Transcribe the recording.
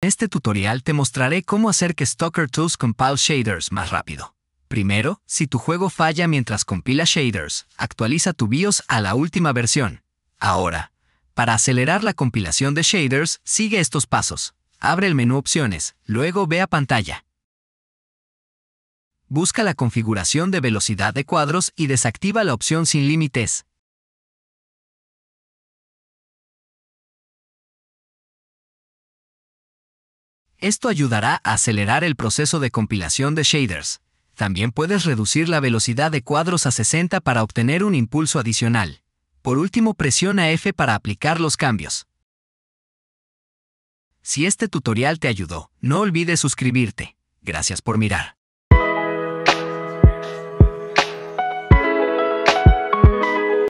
En este tutorial te mostraré cómo hacer que Stalker Tools compile shaders más rápido. Primero, si tu juego falla mientras compila shaders, actualiza tu BIOS a la última versión. Ahora, para acelerar la compilación de shaders, sigue estos pasos. Abre el menú Opciones, luego ve a Pantalla. Busca la configuración de velocidad de cuadros y desactiva la opción sin límites. Esto ayudará a acelerar el proceso de compilación de shaders. También puedes reducir la velocidad de cuadros a 60 para obtener un impulso adicional. Por último, presiona F para aplicar los cambios. Si este tutorial te ayudó, no olvides suscribirte. Gracias por mirar.